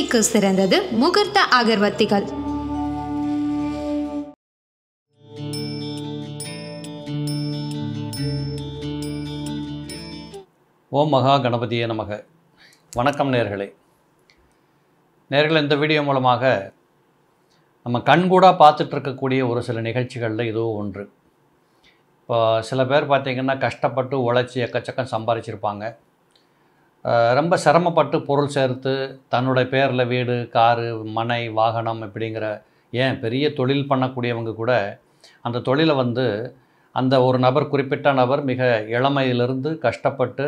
சிகிச்சைக்கு சிறந்தது முகூர்த்த அகர்வத்திகள் ஓம் மகா கணபதியே நமக வணக்கம் நேர்களே நேர்களை இந்த வீடியோ மூலமாக நம்ம கண்கூடாக பார்த்துட்ருக்கக்கூடிய ஒரு சில நிகழ்ச்சிகளில் இதுவும் ஒன்று இப்போ சில பேர் பார்த்திங்கன்னா கஷ்டப்பட்டு உழைச்சி எக்கச்சக்கம் சம்பாதிச்சிருப்பாங்க ரொம்ப சிரமப்பட்டு பொருள் சேர்த்து தன்னுடைய பேரில் வீடு காரு மனை வாகனம் இப்படிங்கிற ஏன் பெரிய தொழில் பண்ணக்கூடியவங்க கூட அந்த தொழிலை வந்து அந்த ஒரு நபர் குறிப்பிட்ட நபர் மிக இளமையிலிருந்து கஷ்டப்பட்டு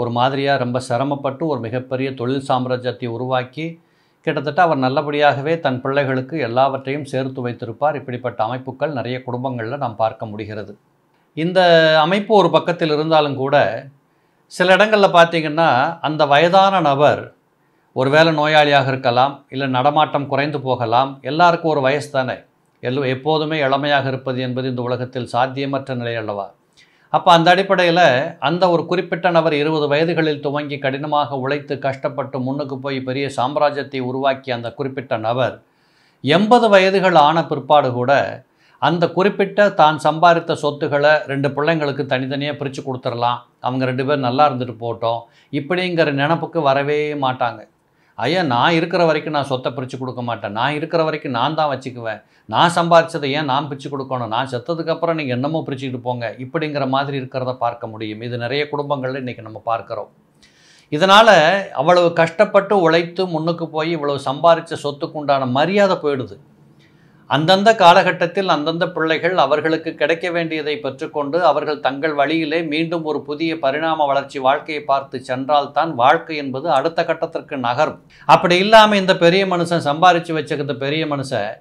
ஒரு மாதிரியாக ரொம்ப சிரமப்பட்டு ஒரு மிகப்பெரிய தொழில் சாம்ராஜ்யத்தை உருவாக்கி கிட்டத்தட்ட அவர் நல்லபடியாகவே தன் பிள்ளைகளுக்கு எல்லாவற்றையும் சேர்த்து வைத்திருப்பார் இப்படிப்பட்ட அமைப்புகள் நிறைய குடும்பங்களில் நாம் பார்க்க முடிகிறது இந்த அமைப்பு ஒரு பக்கத்தில் இருந்தாலும் கூட சில இடங்களில் பார்த்தீங்கன்னா அந்த வயதான நபர் ஒரு வேளை நோயாளியாக இருக்கலாம் இல்லை நடமாட்டம் குறைந்து போகலாம் எல்லாருக்கும் ஒரு வயசு தானே எல் எப்போதுமே இளமையாக இருப்பது என்பது இந்த உலகத்தில் சாத்தியமற்ற நிலை அல்லவா அப்போ அந்த அடிப்படையில் அந்த ஒரு குறிப்பிட்ட நபர் இருபது வயதுகளில் துவங்கி கடினமாக உழைத்து கஷ்டப்பட்டு முன்னுக்கு போய் பெரிய சாம்ராஜ்யத்தை உருவாக்கிய அந்த குறிப்பிட்ட நபர் எண்பது வயதுகள் ஆன பிற்பாடு கூட அந்த குறிப்பிட்ட தான் சம்பாதித்த சொத்துக்களை ரெண்டு பிள்ளைங்களுக்கு தனித்தனியாக பிரித்து கொடுத்துடலாம் அவங்க ரெண்டு பேரும் நல்லா இருந்துட்டு போட்டோம் இப்படிங்கிற நினப்புக்கு வரவே மாட்டாங்க ஐயா நான் இருக்கிற வரைக்கும் நான் சொத்தை பிரித்து கொடுக்க மாட்டேன் நான் இருக்கிற வரைக்கும் நான் தான் வச்சுக்குவேன் நான் சம்பாதிச்சதை ஏன் நான் பிரித்து கொடுக்கணும் நான் செத்ததுக்கப்புறம் நீங்கள் என்னமோ பிரிச்சுக்கிட்டு போங்க இப்படிங்கிற மாதிரி இருக்கிறத பார்க்க முடியும் இது நிறைய குடும்பங்களில் இன்றைக்கி நம்ம பார்க்குறோம் இதனால் அவ்வளவு கஷ்டப்பட்டு உழைத்து முன்னுக்கு போய் இவ்வளவு சம்பாதிச்ச சொத்துக்கு உண்டான மரியாதை போயிடுது அந்தந்த காலகட்டத்தில் அந்தந்த பிள்ளைகள் அவர்களுக்கு கிடைக்க வேண்டியதை பெற்றுக்கொண்டு அவர்கள் தங்கள் வழியிலே மீண்டும் ஒரு புதிய பரிணாம வளர்ச்சி வாழ்க்கையை பார்த்து சென்றால்தான் வாழ்க்கை என்பது அடுத்த கட்டத்திற்கு நகரும் அப்படி இல்லாமல் இந்த பெரிய மனுஷன் சம்பாரித்து வச்சுக்கிற பெரிய மனுஷன்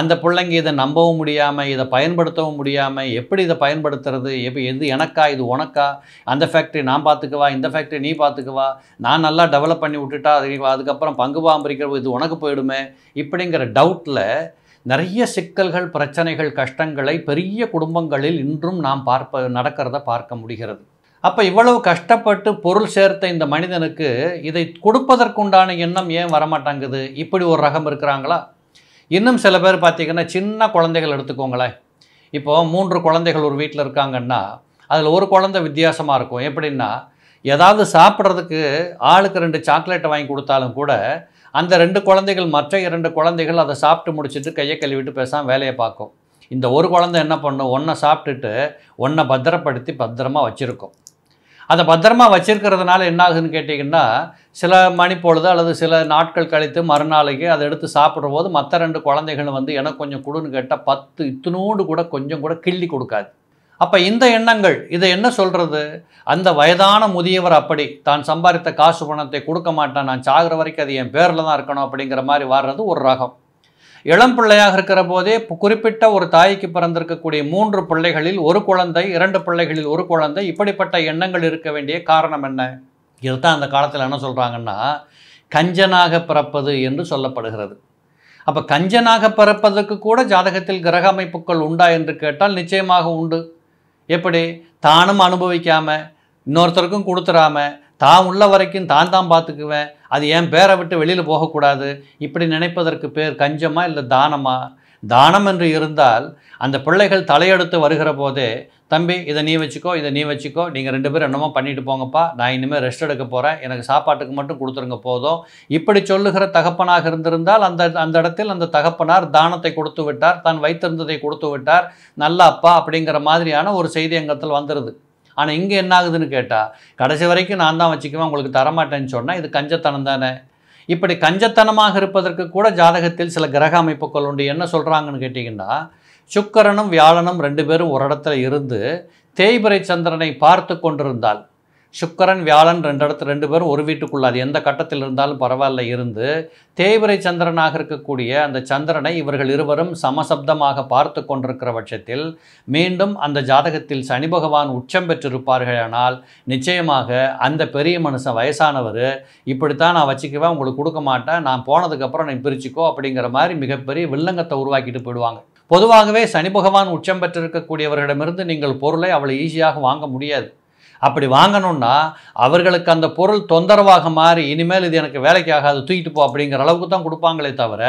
அந்த பிள்ளைங்க இதை நம்பவும் முடியாமல் இதை பயன்படுத்தவும் முடியாமல் எப்படி இதை பயன்படுத்துறது எப்படி எது எனக்கா இது உனக்கா அந்த ஃபேக்ட்ரி நான் பார்த்துக்குவா இந்த ஃபேக்ட்ரி நீ பார்த்துக்குவா நான் நல்லா டெவலப் பண்ணி விட்டுட்டா அதுக்கப்புறம் பங்கு பாம்பரிக்கிற இது உனக்கு போயிடுமே இப்படிங்கிற டவுட்டில் நிறைய சிக்கல்கள் பிரச்சனைகள் கஷ்டங்களை பெரிய குடும்பங்களில் இன்றும் நாம் பார்ப்ப நடக்கிறத பார்க்க முடிகிறது அப்போ இவ்வளவு கஷ்டப்பட்டு பொருள் சேர்த்த இந்த மனிதனுக்கு இதை கொடுப்பதற்குண்டான எண்ணம் ஏன் வரமாட்டாங்குது இப்படி ஒரு ரகம் இருக்கிறாங்களா இன்னும் சில பேர் பார்த்திங்கன்னா சின்ன குழந்தைகள் எடுத்துக்கோங்களேன் இப்போது மூன்று குழந்தைகள் ஒரு வீட்டில் இருக்காங்கன்னா அதில் ஒரு குழந்தை வித்தியாசமாக இருக்கும் எப்படின்னா ஏதாவது சாப்பிட்றதுக்கு ஆளுக்கு ரெண்டு சாக்லேட்டை வாங்கி கொடுத்தாலும் கூட அந்த ரெண்டு குழந்தைகள் மற்ற இரண்டு குழந்தைகள் அதை சாப்பிட்டு முடிச்சுட்டு கையை கழுவிட்டு பேசாமல் வேலையை பார்க்கும் இந்த ஒரு குழந்தை என்ன பண்ணும் ஒன்றை சாப்பிட்டுட்டு ஒன்றை பத்திரப்படுத்தி பத்திரமாக வச்சுருக்கோம் அதை பத்திரமா வச்சுருக்கிறதுனால என்ன ஆகுதுன்னு கேட்டிங்கன்னா சில பொழுது அல்லது சில நாட்கள் கழித்து மறுநாளைக்கு அதை எடுத்து சாப்பிட்ற போது மற்ற ரெண்டு குழந்தைகளும் வந்து எனக்கு கொஞ்சம் கொடுன்னு கேட்டால் பத்து இத்தினோடு கூட கொஞ்சம் கூட கிள்ளி கொடுக்காது அப்போ இந்த எண்ணங்கள் இதை என்ன சொல்கிறது அந்த வயதான முதியவர் அப்படி தான் சம்பாதித்த காசு பணத்தை கொடுக்க மாட்டேன் நான் சாகிற வரைக்கும் அது என் பேரில் தான் இருக்கணும் அப்படிங்கிற மாதிரி வாடுறது ஒரு ரகம் இளம் பிள்ளையாக இருக்கிற போதே குறிப்பிட்ட ஒரு தாய்க்கு பிறந்திருக்கக்கூடிய மூன்று பிள்ளைகளில் ஒரு குழந்தை இரண்டு பிள்ளைகளில் ஒரு குழந்தை இப்படிப்பட்ட எண்ணங்கள் இருக்க வேண்டிய காரணம் என்ன இதுதான் அந்த காலத்தில் என்ன சொல்கிறாங்கன்னா கஞ்சனாக பிறப்பது என்று சொல்லப்படுகிறது அப்போ கஞ்சனாக பிறப்பதற்கு கூட ஜாதகத்தில் கிரக அமைப்புகள் உண்டா என்று கேட்டால் நிச்சயமாக உண்டு எப்படி தானும் அனுபவிக்காமல் இன்னொருத்தருக்கும் கொடுத்துடாம தான் உள்ள வரைக்கும் தான் தான் பார்த்துக்குவேன் அது என் பேரை விட்டு வெளியில் போகக்கூடாது இப்படி நினைப்பதற்கு பேர் கஞ்சமா இல்லை தானமா தானம் என்று இருந்தால் அந்த பிள்ளைகள் தலையெடுத்து வருகிற போதே தம்பி இதை நீ வச்சுக்கோ இதை நீ வச்சுக்கோ நீங்கள் ரெண்டு பேரும் என்னமோ பண்ணிட்டு போங்கப்பா நான் இனிமேல் ரெஸ்ட் எடுக்க போகிறேன் எனக்கு சாப்பாட்டுக்கு மட்டும் கொடுத்துருங்க போதும் இப்படி சொல்லுகிற தகப்பனாக இருந்திருந்தால் அந்த அந்த இடத்தில் அந்த தகப்பனார் தானத்தை கொடுத்து விட்டார் தான் வைத்திருந்ததை கொடுத்து விட்டார் நல்ல அப்பா அப்படிங்கிற மாதிரியான ஒரு செய்தி அங்கத்தில் வந்துடுது ஆனால் இங்கே என்ன ஆகுதுன்னு கேட்டால் கடைசி வரைக்கும் நான் தான் வச்சுக்குவேன் உங்களுக்கு தரமாட்டேன்னு சொன்னால் இது கஞ்சத்தனம் தானே இப்படி கஞ்சத்தனமாக இருப்பதற்கு கூட ஜாதகத்தில் சில கிரக அமைப்புகள் உண்டு என்ன சொல்கிறாங்கன்னு கேட்டிங்கன்னா சுக்கரனும் வியாழனும் ரெண்டு பேரும் ஒரு இடத்துல இருந்து தேய்பிரை சந்திரனை பார்த்து கொண்டிருந்தால் சுக்கரன் வியாழன் ரெண்டு இடத்துல ரெண்டு பேரும் ஒரு வீட்டுக்குள்ளாது எந்த கட்டத்தில் இருந்தாலும் பரவாயில்ல இருந்து தேய்பிரை சந்திரனாக இருக்கக்கூடிய அந்த சந்திரனை இவர்கள் இருவரும் சமசப்தமாக பார்த்து கொண்டிருக்கிற பட்சத்தில் மீண்டும் அந்த ஜாதகத்தில் சனி பகவான் உச்சம் பெற்றிருப்பார்களானால் நிச்சயமாக அந்த பெரிய மனுஷன் வயசானவர் இப்படித்தான் நான் வச்சுக்குவேன் உங்களுக்கு கொடுக்க மாட்டேன் நான் போனதுக்கப்புறம் நீ பிரிச்சுக்கோ அப்படிங்கிற மாதிரி மிகப்பெரிய வில்லங்கத்தை உருவாக்கிட்டு போயிடுவாங்க பொதுவாகவே சனி பகவான் உச்சம் பெற்றிருக்கக்கூடியவர்களிடமிருந்து நீங்கள் பொருளை அவ்வளோ ஈஸியாக வாங்க முடியாது அப்படி வாங்கணும்னா அவர்களுக்கு அந்த பொருள் தொந்தரவாக மாறி இனிமேல் இது எனக்கு வேலைக்கு ஆகாது தூக்கிட்டு போ அப்படிங்கிற அளவுக்கு தான் கொடுப்பாங்களே தவிர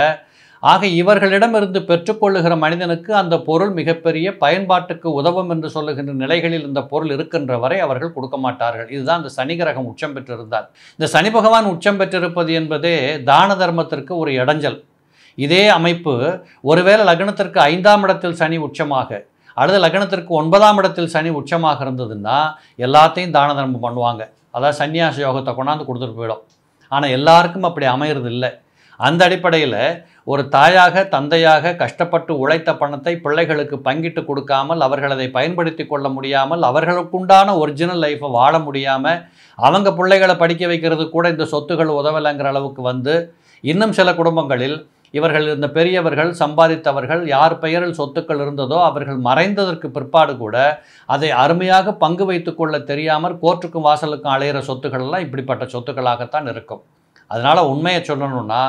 ஆக இவர்களிடமிருந்து பெற்றுக்கொள்ளுகிற மனிதனுக்கு அந்த பொருள் மிகப்பெரிய பயன்பாட்டுக்கு உதவும் என்று சொல்லுகின்ற நிலைகளில் இந்த பொருள் இருக்கின்ற வரை அவர்கள் கொடுக்க மாட்டார்கள் இதுதான் இந்த சனி கிரகம் உச்சம் பெற்றிருந்தார் இந்த சனி பகவான் உச்சம் பெற்றிருப்பது என்பதே தான தர்மத்திற்கு ஒரு இடைஞ்சல் இதே அமைப்பு ஒருவேளை லக்னத்திற்கு ஐந்தாம் இடத்தில் சனி உச்சமாக அல்லது லக்னத்திற்கு ஒன்பதாம் இடத்தில் சனி உச்சமாக இருந்ததுன்னா எல்லாத்தையும் தான தர்மம் பண்ணுவாங்க அதாவது சன்னியாச யோகத்தை கொண்டாந்து கொடுத்துட்டு போயிடும் ஆனால் எல்லாருக்கும் அப்படி அமையிறது இல்லை அந்த அடிப்படையில் ஒரு தாயாக தந்தையாக கஷ்டப்பட்டு உழைத்த பணத்தை பிள்ளைகளுக்கு பங்கிட்டு கொடுக்காமல் அவர்கள் அதை பயன்படுத்தி கொள்ள முடியாமல் அவர்களுக்குண்டான ஒரிஜினல் லைஃப்பை வாழ முடியாமல் அவங்க பிள்ளைகளை படிக்க வைக்கிறது கூட இந்த சொத்துகள் உதவலைங்கிற அளவுக்கு வந்து இன்னும் சில குடும்பங்களில் இவர்கள் இருந்த பெரியவர்கள் சம்பாதித்தவர்கள் யார் பெயரில் சொத்துக்கள் இருந்ததோ அவர்கள் மறைந்ததற்கு பிற்பாடு கூட அதை அருமையாக பங்கு வைத்துக்கொள்ள தெரியாமல் கோர்ட்டுக்கும் வாசலுக்கும் அலையிற சொத்துக்கள் எல்லாம் இப்படிப்பட்ட சொத்துக்களாகத்தான் இருக்கும் அதனால் உண்மையை சொல்லணும்னா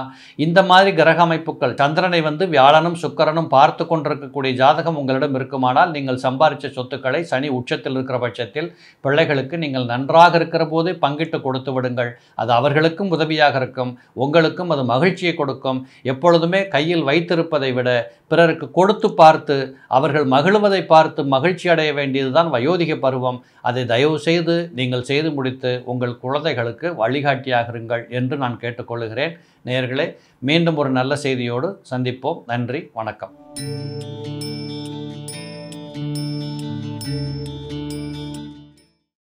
இந்த மாதிரி கிரக அமைப்புகள் சந்திரனை வந்து வியாழனும் சுக்கரனும் பார்த்து கொண்டிருக்கக்கூடிய ஜாதகம் உங்களிடம் இருக்குமானால் நீங்கள் சம்பாரித்த சொத்துக்களை சனி உச்சத்தில் இருக்கிற பட்சத்தில் பிள்ளைகளுக்கு நீங்கள் நன்றாக இருக்கிற போது பங்கிட்டு கொடுத்து விடுங்கள் அது அவர்களுக்கும் உதவியாக இருக்கும் உங்களுக்கும் அது மகிழ்ச்சியை கொடுக்கும் எப்பொழுதுமே கையில் வைத்திருப்பதை விட பிறருக்கு கொடுத்து பார்த்து அவர்கள் மகிழ்வதை பார்த்து மகிழ்ச்சி அடைய வேண்டியதுதான் வயோதிக பருவம் அதை தயவு செய்து நீங்கள் செய்து முடித்து உங்கள் குழந்தைகளுக்கு வழிகாட்டியாகிருங்கள் என்று நான் கேட்டுக்கொள்கிறேன் நேர்களே மீண்டும் ஒரு நல்ல செய்தியோடு சந்திப்போம் நன்றி வணக்கம்